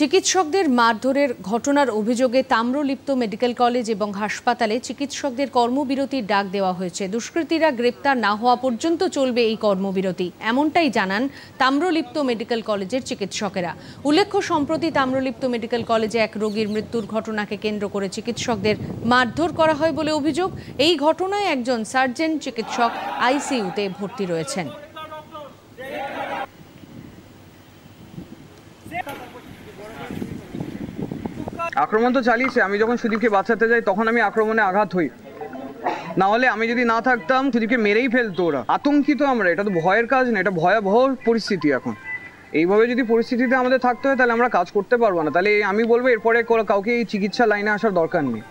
চিকিৎসকদের মারধরের ঘটনার অভিযোগে তাম্রলিপ্ত মেডিকেল কলেজ এবং হাসপাতালে চিকিৎসকদের কর্মবিরতির ডাক দেওয়া হয়েছে দুষ্কৃতীরা গ্রেপ্তার না হওয়া পর্যন্ত চলবে এই কর্মবিরতি এমনটাই জানান তাম্রলিপ্ত মেডিকেল কলেজের চিকিৎসকেরা উল্লেখ্য সম্প্রতি তাম্রলিপ্ত মেডিকেল কলেজে এক রোগীর মৃত্যুর ঘটনাকে কেন্দ্র করে চিকিৎসকদের মারধর করা হয় বলে অভিযোগ এই ঘটনায় একজন সার্জেন চিকিৎসক আইসিইউতে ভর্তি রয়েছেন আক্রমণ তো চালিয়েছে আমি যখন সুদীপকে বাঁচাতে যাই তখন আমি আক্রমণে আঘাত হই না হলে আমি যদি না থাকতাম সুদীপকে মেরেই ফেলতো ওরা আতঙ্কিত আমরা এটা তো ভয়ের কাজ না এটা ভয়াবহ পরিস্থিতি এখন এইভাবে যদি পরিস্থিতিতে আমাদের থাকতে হয় তাহলে আমরা কাজ করতে পারবো না তাহলে আমি বলবো এরপরে কাউকে এই চিকিৎসা লাইনে আসার দরকার নেই